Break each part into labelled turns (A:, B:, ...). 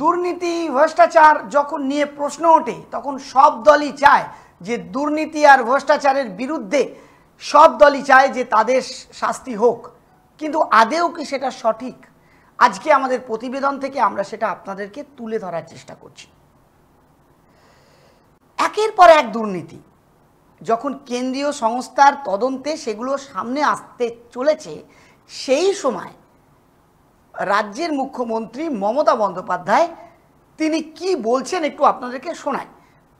A: দুর্নীতি ভ্রষ্টাচার যখন নিয়ে প্রশ্ন ওঠে তখন সব দলই চায় যে দুর্নীতি আর ভ্রষ্টাচারের বিরুদ্ধে সব দলই চায় যে তাদের শাস্তি হোক কিন্তু আদেও কি সেটা সঠিক আজকে আমাদের প্রতিবেদন থেকে আমরা সেটা আপনাদেরকে তুলে ধরার চেষ্টা করছি একের পর এক দুর্নীতি যখন কেন্দ্রীয় সংস্থার তদন্তে সেগুলো সামনে আসতে চলেছে সেই সময় রাজ্যের মুখ্যমন্ত্রী মমতা বন্দ্যোপাধ্যায় তিনি কি বলছেন একটু আপনাদেরকে শোনাই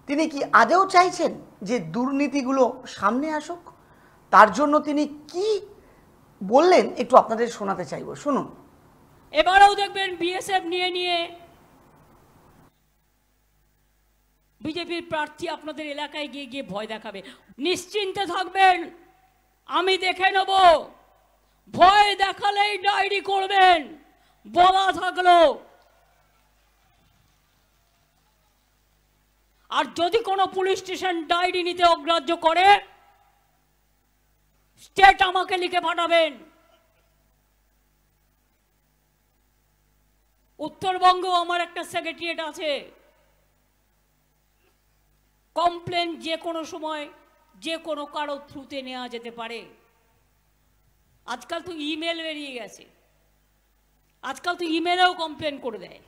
A: তিনি কি আদেও চাইছেন যে দুর্নীতিগুলো সামনে আসুক তার জন্য তিনি কি বললেন একটু আপনাদের শোনাতে চাইব শুনুন
B: এবারেও দেখবেন বিএসএফ নিয়ে নিয়ে বিজেপির প্রার্থী আপনাদের এলাকায় গিয়ে গিয়ে ভয় দেখাবে নিশ্চিন্তে থাকবেন আমি দেখে নেব ভয় দেখালেই ডায়েরি করবেন বলা থাকলো আর যদি কোনো পুলিশ স্টেশন ডায়েরি নিতে অগ্রাহ্য করে স্টেট আমাকে লিখে পাঠাবেন উত্তরবঙ্গ আমার একটা সেক্রেটারিয়েট আছে কমপ্লেন যে কোনো সময় যে কোনো কারো থ্রুতে নেওয়া যেতে পারে আজকাল তো ইমেল বেরিয়ে গেছে আজকাল তো ইমেলেও কমপ্লেন করে দেয়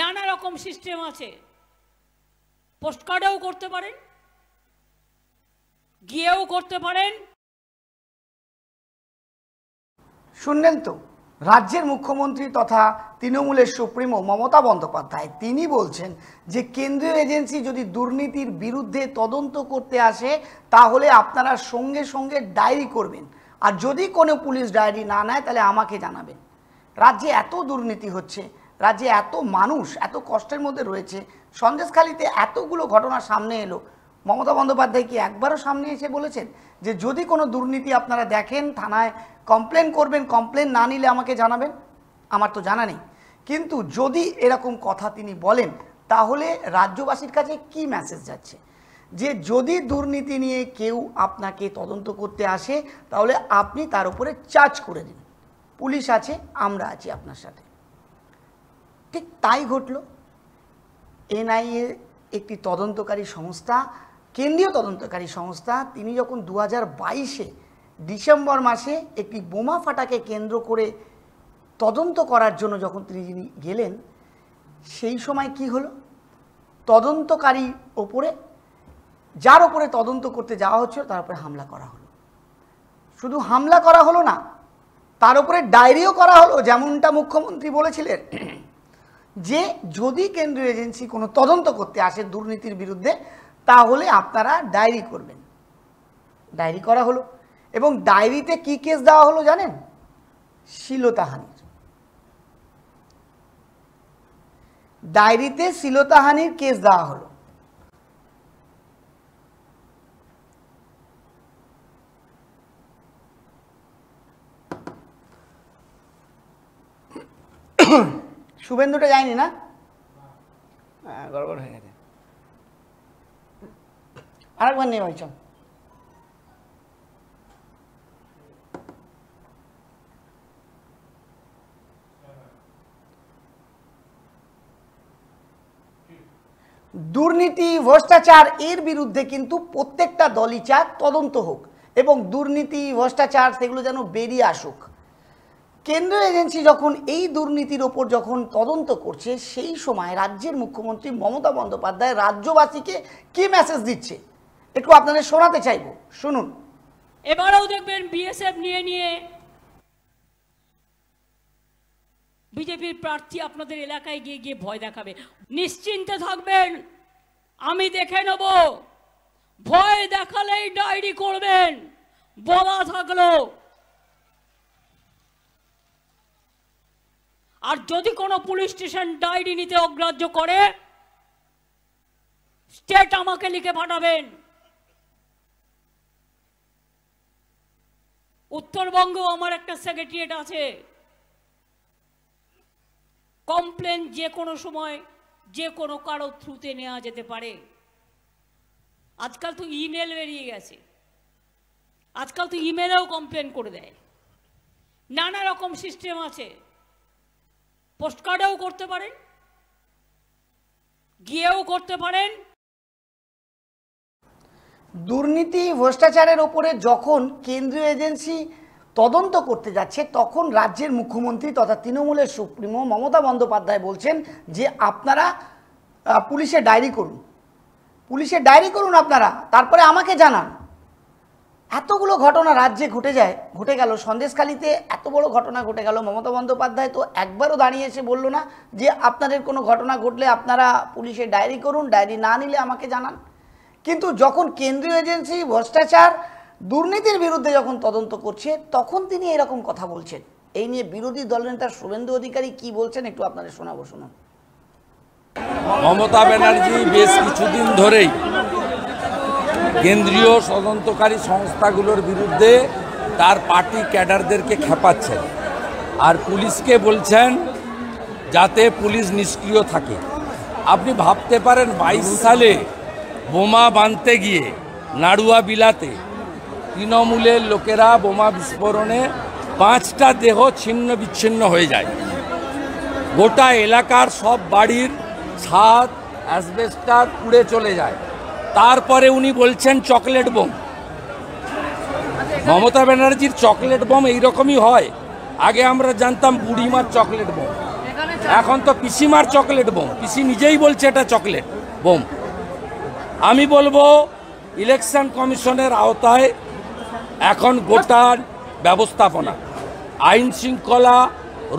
B: নানা রকম সিস্টেম আছে পোস্টকার্ডেও করতে পারেন গিয়েও করতে পারেন
A: শুনলেন তো রাজ্যের মুখ্যমন্ত্রী তথা তৃণমূলের সুপ্রিমো মমতা বন্দ্যোপাধ্যায় তিনি বলছেন যে কেন্দ্রীয় এজেন্সি যদি দুর্নীতির বিরুদ্ধে তদন্ত করতে আসে তাহলে আপনারা সঙ্গে সঙ্গে ডায়েরি করবেন আর যদি কোনো পুলিশ ডায়েরি না নেয় তাহলে আমাকে জানাবেন রাজ্যে এত দুর্নীতি হচ্ছে রাজ্যে এত মানুষ এত কষ্টের মধ্যে রয়েছে সন্দেশখালীতে এতগুলো ঘটনা সামনে এলো মমতা বন্দ্যোপাধ্যায় কি একবারও সামনে এসে বলেছেন যে যদি কোনো দুর্নীতি আপনারা দেখেন থানায় কমপ্লেন করবেন কমপ্লেন না নিলে আমাকে জানাবেন আমার তো জানা নেই কিন্তু যদি এরকম কথা তিনি বলেন তাহলে রাজ্যবাসীর কাছে কি মেসেজ যাচ্ছে যে যদি দুর্নীতি নিয়ে কেউ আপনাকে তদন্ত করতে আসে তাহলে আপনি তার উপরে চার্জ করে দিন পুলিশ আছে আমরা আছি আপনার সাথে ঠিক তাই ঘটল এনআইএ একটি তদন্তকারী সংস্থা কেন্দ্রীয় তদন্তকারী সংস্থা তিনি যখন দু হাজার বাইশে ডিসেম্বর মাসে একটি বোমা ফাটাকে কেন্দ্র করে তদন্ত করার জন্য যখন তিনি গেলেন সেই সময় কি হলো তদন্তকারী ওপরে যার ওপরে তদন্ত করতে যাওয়া হচ্ছিল তার উপরে হামলা করা হলো শুধু হামলা করা হলো না তার উপরে ডায়েরিও করা হলো যেমনটা মুখ্যমন্ত্রী বলেছিলেন যে যদি কেন্দ্রীয় এজেন্সি কোনো তদন্ত করতে আসে দুর্নীতির বিরুদ্ধে তাহলে আপনারা ডায়েরি করবেন ডায়েরি করা হলো এবং ডায়েরিতে কি কেস দেওয়া হলো জানেন শিলতাহানির ডায়েরিতে শিলতাহানির কেস দেওয়া হলো শুভেন্দুটা যায়নি না হ্যাঁ, গড়বড় হয়ে গেছে আরেকবার নিয়ে ভাই চল দুর্নীতি ভ্রষ্টাচার এর বিরুদ্ধে কিন্তু প্রত্যেকটা দলই চাক তদন্ত হোক এবং দুর্নীতি ভ্রষ্টাচার সেগুলো যেন বেরিয়ে আসুক কেন্দ্র এজেন্সি যখন এই দুর্নীতির ওপর যখন তদন্ত করছে সেই সময় রাজ্যের মুখ্যমন্ত্রী মমতা বন্দ্যোপাধ্যায় রাজ্যবাসীকে কি মেসেজ দিচ্ছে একটু আপনাদের শোনাতে চাইব শুনুন
B: এবারেও দেখবেন বিএসএফ নিয়ে নিয়ে বিজেপির প্রার্থী আপনাদের এলাকায় গিয়ে গিয়ে ভয় দেখাবে নিশ্চিন্তে থাকবেন আমি দেখে নেব ভয় দেখালেই ডায়েরি করবেন বলা থাকলো আর যদি কোনো পুলিশ স্টেশন ডায়েরি নিতে অগ্রাহ্য করে স্টেট আমাকে লিখে পাঠাবেন উত্তরবঙ্গ আমার একটা সেক্রেটারিয়েট আছে কমপ্লেন যে কোনো সময় যে কোনো কারো থ্রুতে নেওয়া যেতে পারে আজকাল তো ইমেল বেরিয়ে গেছে আজকাল তো ইমেলেও কমপ্লেন করে দেয় নানা রকম সিস্টেম আছে পোস্টকার্ডেও করতে পারেন গিয়েও করতে পারেন
A: দুর্নীতি ভ্রষ্টাচারের ওপরে যখন কেন্দ্রীয় এজেন্সি তদন্ত করতে যাচ্ছে তখন রাজ্যের মুখ্যমন্ত্রী তথা তৃণমূলের সুপ্রিমো মমতা বন্দ্যোপাধ্যায় বলছেন যে আপনারা পুলিশে ডায়েরি করুন পুলিশে ডায়েরি করুন আপনারা তারপরে আমাকে জানান এতগুলো ঘটনা রাজ্যে ঘটে যায় ঘটে গেল সন্দেশখালিতে এত বড় ঘটনা ঘটে গেল মমতা বন্দ্যোপাধ্যায় তো একবারও দাঁড়িয়ে এসে বললো না যে আপনাদের কোনো ঘটনা ঘটলে আপনারা পুলিশে ডায়েরি করুন ডায়েরি না নিলে আমাকে জানান কিন্তু যখন কেন্দ্রীয় এজেন্সি ভ্রষ্টাচার দুর্নীতির বিরুদ্ধে যখন তদন্ত করছে তখন তিনি এরকম কথা বলছেন এই নিয়ে বিরোধী দলনেতা শুভেন্দু অধিকারী কি বলছেন একটু আপনাদের শোনাবো শুনুন
C: মমতা ব্যানার্জি বেশ কিছুদিন ধরেই কেন্দ্রীয় তদন্তকারী সংস্থাগুলোর বিরুদ্ধে তার পার্টি ক্যাডারদেরকে খেপাচ্ছেন আর পুলিশকে বলছেন যাতে পুলিশ নিষ্ক্রিয় থাকে আপনি ভাবতে পারেন বাইশ সালে বোমা বাঁধতে গিয়ে নাড়ুয়া বিলাতে তৃণমূলের লোকেরা বোমা বিস্ফোরণে পাঁচটা দেহ ছিন্ন বিচ্ছিন্ন হয়ে যায় গোটা এলাকার সব বাড়ির ছাদ অ্যাসবেস্টার উড়ে চলে যায় তারপরে উনি বলছেন চকলেট বোম মমতা ব্যানার্জির চকলেট বোম এইরকমই হয় আগে আমরা জানতাম বুড়িমার চকলেট বোম এখন তো পিসিমার চকলেট বোম পিসি নিজেই বলছে এটা চকলেট বোম আমি বলবো ইলেকশন কমিশনের আওতায় এখন গোটার ব্যবস্থাপনা আইন শৃঙ্খলা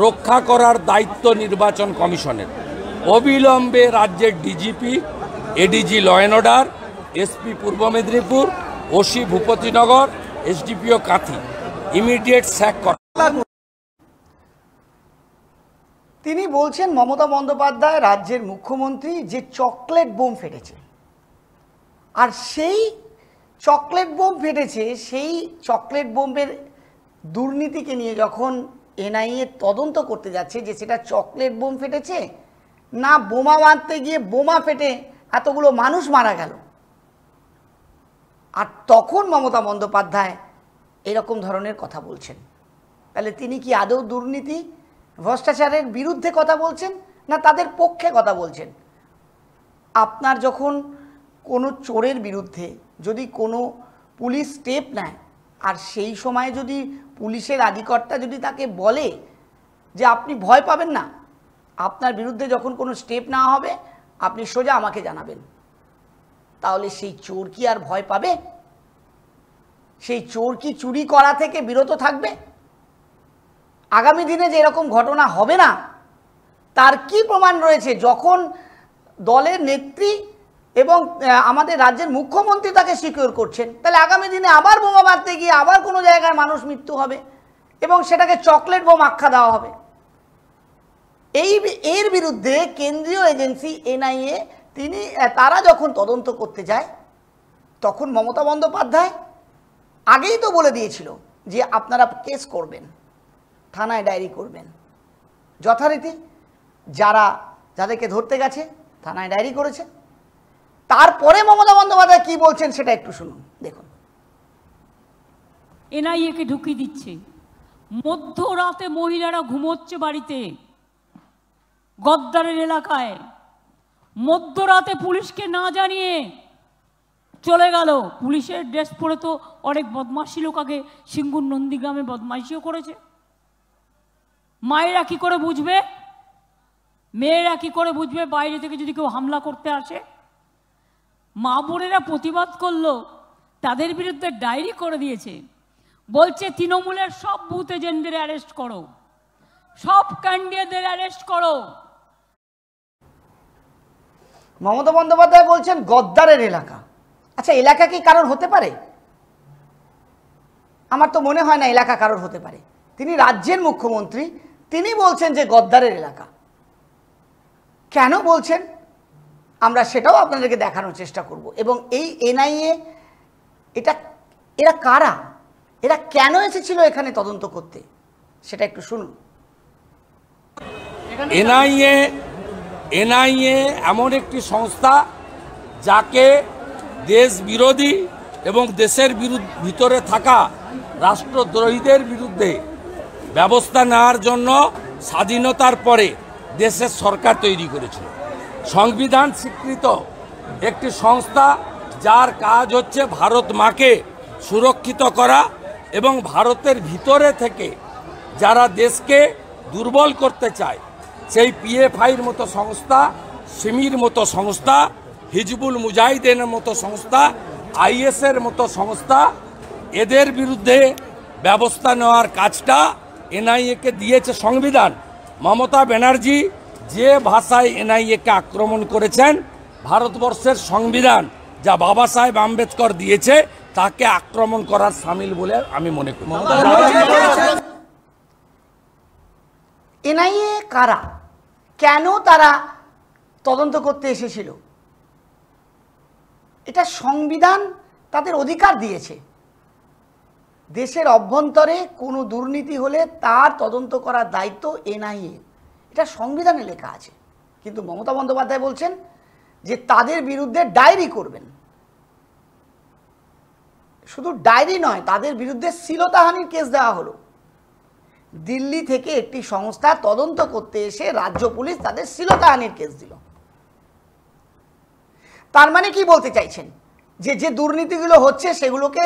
C: রক্ষা করার দায়িত্ব নির্বাচন কমিশনের অবিলম্বে রাজ্যের DGP ADG law and order SP পূর্ব Medinipur OC Bhupatinagar SDPO Kanthi immediate sack কর
A: তিনি বলছেন মমতা বন্দ্যোপাধ্যায় রাজ্যের মুখ্যমন্ত্রী যে চকলেট বোম ফেটেছে আর সেই চকলেট বোম ফেটেছে সেই চকলেট বোম্বের দুর্নীতিকে নিয়ে যখন এনআইএ তদন্ত করতে যাচ্ছে যে সেটা চকলেট বোম ফেটেছে না বোমা মারতে গিয়ে বোমা ফেটে এতগুলো মানুষ মারা গেল আর তখন মমতা বন্দ্যোপাধ্যায় এরকম ধরনের কথা বলছেন তাহলে তিনি কি আদৌ দুর্নীতি ভ্রষ্টাচারের বিরুদ্ধে কথা বলছেন না তাদের পক্ষে কথা বলছেন আপনার যখন কোনো চোরের বিরুদ্ধে যদি কোনো পুলিশ স্টেপ নেয় আর সেই সময় যদি পুলিশের আধিকর্তা যদি তাকে বলে যে আপনি ভয় পাবেন না আপনার বিরুদ্ধে যখন কোনো স্টেপ না হবে আপনি সোজা আমাকে জানাবেন তাহলে সেই চোর কি আর ভয় পাবে সেই চোর কি চুরি করা থেকে বিরত থাকবে আগামী দিনে যে এরকম ঘটনা হবে না তার কি প্রমাণ রয়েছে যখন দলের নেত্রী এবং আমাদের রাজ্যের মুখ্যমন্ত্রী তাকে সিকিওর করছেন তাহলে আগামী দিনে আবার বোমা মারতে গিয়ে আবার কোনো জায়গায় মানুষ মৃত্যু হবে এবং সেটাকে চকলেট বোম আখ্যা দেওয়া হবে এই এর বিরুদ্ধে কেন্দ্রীয় এজেন্সি এনআইএ তিনি তারা যখন তদন্ত করতে যায় তখন মমতা বন্দ্যোপাধ্যায় আগেই তো বলে দিয়েছিল যে আপনারা কেস করবেন থানায় ডায়েরি করবেন যথারীতি যারা যাদেরকে ধরতে গেছে থানায় ডায়েরি করেছে তারপরে মমতা বন্দ্যোপাধ্যায় কি বলছেন সেটা একটু শুনুন দেখুন
B: এনআইএকে ঢুকিয়ে দিচ্ছে মধ্যরাতে মহিলারা ঘুমোচ্ছে বাড়িতে গদ্দারের এলাকায় মধ্যরাতে পুলিশকে না জানিয়ে চলে গেল পুলিশের ড্রেস পরে তো অনেক বদমাশি লোক আগে সিঙ্গুর নন্দীগ্রামে বদমাশিও করেছে মায়েরা কি করে বুঝবে মেয়েরা কি করে বুঝবে বাইরে থেকে যদি কেউ হামলা করতে আসে মা বোনেরা প্রতিবাদ করলো তাদের বিরুদ্ধে ডায়েরি করে দিয়েছে বলছে তৃণমূলের সব বুথ এজেন্টদের অ্যারেস্ট করো সব ক্যান্ডিডেটদের অ্যারেস্ট করো
A: মমতা বন্দ্যোপাধ্যায় বলছেন গদ্দারের এলাকা আচ্ছা এলাকা কি কারোর হতে পারে আমার তো মনে হয় না এলাকা কারোর হতে পারে তিনি রাজ্যের মুখ্যমন্ত্রী তিনি বলছেন যে গদ্দারের এলাকা কেন বলছেন আমরা সেটাও আপনাদেরকে দেখানোর চেষ্টা করব এবং এই এনআইএ এটা এরা কারা এরা কেন এসেছিল এখানে তদন্ত
C: করতে সেটা একটু শুনুন এনআইএ এনআইএ এমন একটি সংস্থা যাকে দেশ বিরোধী এবং দেশের ভিতরে থাকা রাষ্ট্রদ্রোহীদের বিরুদ্ধে ব্যবস্থা নেওয়ার জন্য স্বাধীনতার পরে দেশের সরকার তৈরি করেছিল সংবিধান স্বীকৃত একটি সংস্থা যার কাজ হচ্ছে ভারত মাকে সুরক্ষিত করা এবং ভারতের ভিতরে থেকে যারা দেশকে দুর্বল করতে চায় সেই পিএফআইয়ের মতো সংস্থা সিমির মতো সংস্থা হিজবুল মুজাহিদিনের মতো সংস্থা আইএসের মতো সংস্থা এদের বিরুদ্ধে ব্যবস্থা নেওয়ার কাজটা এনআইএকে দিয়েছে সংবিধান মমতা ব্যানার্জি যে ভাষায় এনআইএকে আক্রমণ করেছেন ভারতবর্ষের সংবিধান যা বাবা সাহেব আম্বেদকর দিয়েছে তাকে আক্রমণ করার সামিল বলে আমি মনে করি
A: এনআইএ কারা কেন তারা তদন্ত করতে এসেছিল এটা সংবিধান তাদের অধিকার দিয়েছে দেশের অভ্যন্তরে কোনো দুর্নীতি হলে তার তদন্ত করার দায়িত্ব এনআইএ এটা সংবিধানে লেখা আছে কিন্তু মমতা বন্দ্যোপাধ্যায় বলছেন যে তাদের বিরুদ্ধে ডায়েরি করবেন শুধু ডায়েরি নয় তাদের বিরুদ্ধে শিলতাহানির কেস দেওয়া হলো দিল্লি থেকে একটি সংস্থা তদন্ত করতে এসে রাজ্য পুলিশ তাদের শ্লীলতাহানির কেস দিল তার মানে কি বলতে চাইছেন যে যে দুর্নীতিগুলো হচ্ছে সেগুলোকে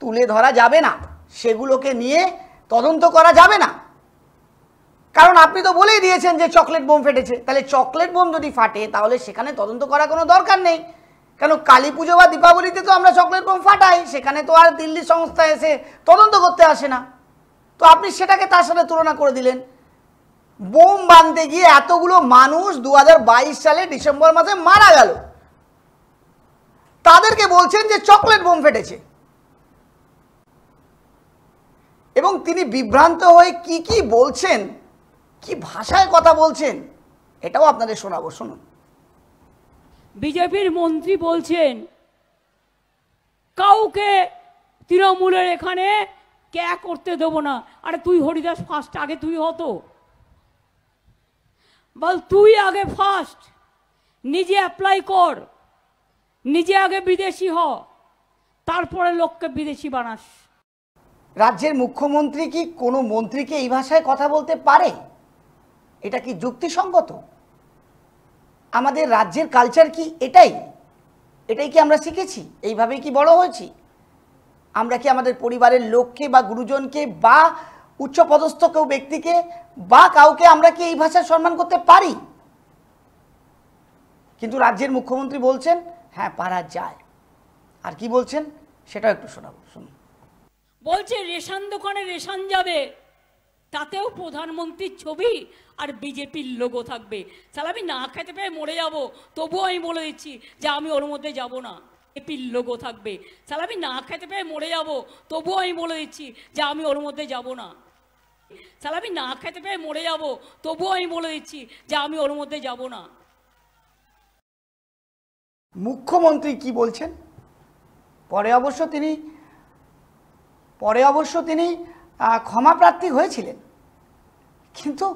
A: তুলে ধরা যাবে না সেগুলোকে নিয়ে তদন্ত করা যাবে না কারণ আপনি তো বলেই দিয়েছেন যে চকলেট বোম ফেটেছে তাহলে চকলেট বোম যদি ফাটে তাহলে সেখানে তদন্ত করা কোনো দরকার নেই কেন কালী পুজো বা দীপাবলিতে তো আমরা চকলেট বোম ফাটাই সেখানে তো আর দিল্লি সংস্থা এসে তদন্ত করতে আসে না তো আপনি সেটাকে তার সাথে তুলনা করে দিলেন বোম বাঁধতে গিয়ে এতগুলো মানুষ দু সালে ডিসেম্বর মাসে মারা গেল তাদেরকে বলছেন যে চকলেট বোম ফেটেছে এবং তিনি বিভ্রান্ত হয়ে কি কি বলছেন কি ভাষায় কথা বলছেন এটাও আপনাদের শোনাবো শুনুন বিজেপির মন্ত্রী বলছেন
B: কাউকে তৃণমূলের এখানে ক্যা করতে দেবো না আরে তুই হরিদাস ফার্স্ট আগে তুই হতো বল তুই আগে ফার্স্ট নিজে অ্যাপ্লাই কর নিজে আগে বিদেশি হ তারপরে লোককে বিদেশি বানাস
A: রাজ্যের মুখ্যমন্ত্রী কি কোনো মন্ত্রীকে এই ভাষায় কথা বলতে পারে এটা কি যুক্তিসঙ্গত আমাদের রাজ্যের কালচার কি এটাই এটাই কি আমরা শিখেছি এইভাবেই কি বড় হয়েছি আমরা কি আমাদের পরিবারের লোককে বা গুরুজনকে বা উচ্চপদস্থ কেউ ব্যক্তিকে বা কাউকে আমরা কি এই ভাষায় সম্মান করতে পারি কিন্তু রাজ্যের মুখ্যমন্ত্রী বলছেন হ্যাঁ পারা যায় আর কি বলছেন সেটাও একটু শোনাবো শুনুন
B: বলছে রেশন দোকানে রেশন যাবে তাতেও প্রধানমন্ত্রীর ছবি আর বিজেপির লোগো থাকবে তাহলে আমি না খেতে পেয়ে মরে যাব তবুও আমি বলে দিচ্ছি যে আমি ওর মধ্যে যাব না পিল লোগো থাকবে তাহলে আমি না খেতে পেয়ে মরে যাব তবুও আমি বলে দিচ্ছি যে আমি ওর মধ্যে যাব না তাহলে আমি না খেতে পেয়ে মরে যাব তবুও আমি বলে দিচ্ছি যে আমি ওর মধ্যে যাব না
A: মুখ্যমন্ত্রী কি বলছেন পরে অবশ্য তিনি পরে অবশ্য তিনি ক্ষমা প্রার্থী হয়েছিলেন কিন্তু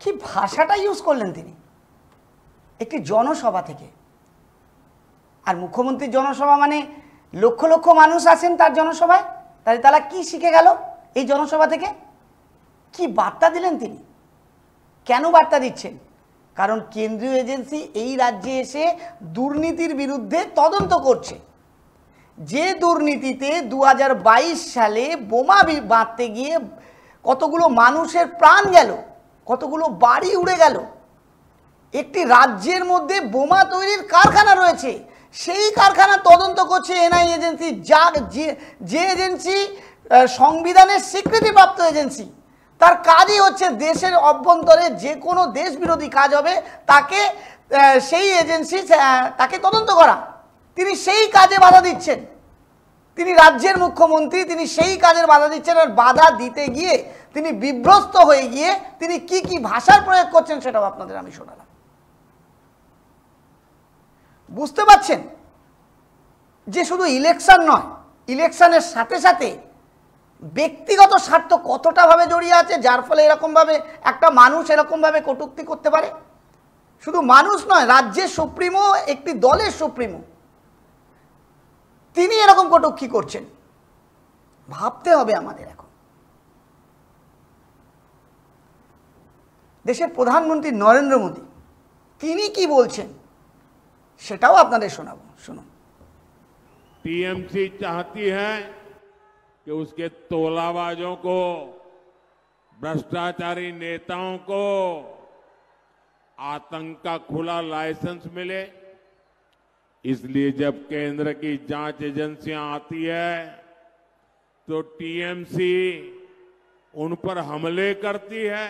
A: কি ভাষাটা ইউজ করলেন তিনি একটি জনসভা থেকে আর মুখ্যমন্ত্রীর জনসভা মানে লক্ষ লক্ষ মানুষ আছেন তার জনসভায় তাহলে তারা কি শিখে গেল এই জনসভা থেকে কি বার্তা দিলেন তিনি কেন বার্তা দিচ্ছেন কারণ কেন্দ্রীয় এজেন্সি এই রাজ্যে এসে দুর্নীতির বিরুদ্ধে তদন্ত করছে যে দুর্নীতিতে দু সালে বোমা বাঁধতে গিয়ে কতগুলো মানুষের প্রাণ গেল কতগুলো বাড়ি উড়ে গেল একটি রাজ্যের মধ্যে বোমা তৈরির কারখানা রয়েছে সেই কারখানা তদন্ত করছে এনআই এজেন্সি যা যে এজেন্সি সংবিধানের স্বীকৃতিপ্রাপ্ত এজেন্সি তার কাজই হচ্ছে দেশের অভ্যন্তরে যে কোনো দেশ বিরোধী কাজ হবে তাকে সেই এজেন্সি তাকে তদন্ত করা তিনি সেই কাজে বাধা দিচ্ছেন তিনি রাজ্যের মুখ্যমন্ত্রী তিনি সেই কাজের বাধা দিচ্ছেন আর বাধা দিতে গিয়ে তিনি বিভ্রস্ত হয়ে গিয়ে তিনি কি কি ভাষার প্রয়োগ করছেন সেটাও আপনাদের আমি শোনালাম বুঝতে পাচ্ছেন যে শুধু ইলেকশন নয় ইলেকশনের সাথে সাথে ব্যক্তিগত স্বার্থ কতটাভাবে জড়িয়ে আছে যার ফলে এরকমভাবে একটা মানুষ এরকমভাবে কটুক্তি করতে পারে শুধু মানুষ নয় রাজ্যের সুপ্রিমো একটি দলের সুপ্রিমো তিনি এরকম কটুক্ষি করছেন ভাবতে হবে আমাদের এখন দেশের প্রধানমন্ত্রী নরেন্দ্র মোদী তিনি কি বলছেন সেটাও
C: टीएमसी चाहती है कि उसके तोलाबाजों को भ्रष्टाचारी नेताओं को आतंक का खुला लाइसेंस मिले इसलिए जब केंद्र की जांच एजेंसियां आती है तो टीएमसी उन पर हमले करती है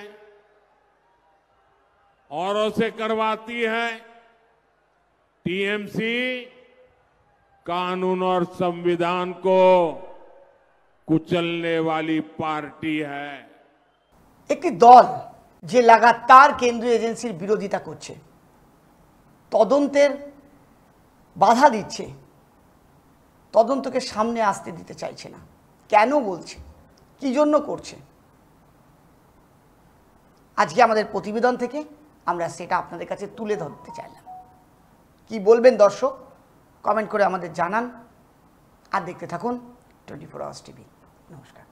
C: औरों से करवाती है टीएमसी कानून और संविधान को कुचलने वाली পার্টি
A: है একটি দল যে লাগাতার কেন্দ্রীয় এজেন্সির বিরোধিতা করছে তদন্তের বাধা দিচ্ছে তদন্তকে সামনে আসতে দিতে চাইছে না কেন বলছে কি জন্য করছে আজকে আমাদের প্রতিবেদন থেকে আমরা সেটা আপনাদের কাছে তুলে ধরতে চাইলাম কি বলবেন দর্শক কমেন্ট করে আমাদের জানান আর দেখতে থাকুন টোয়েন্টি ফোর আওয়ার্স টিভি নমস্কার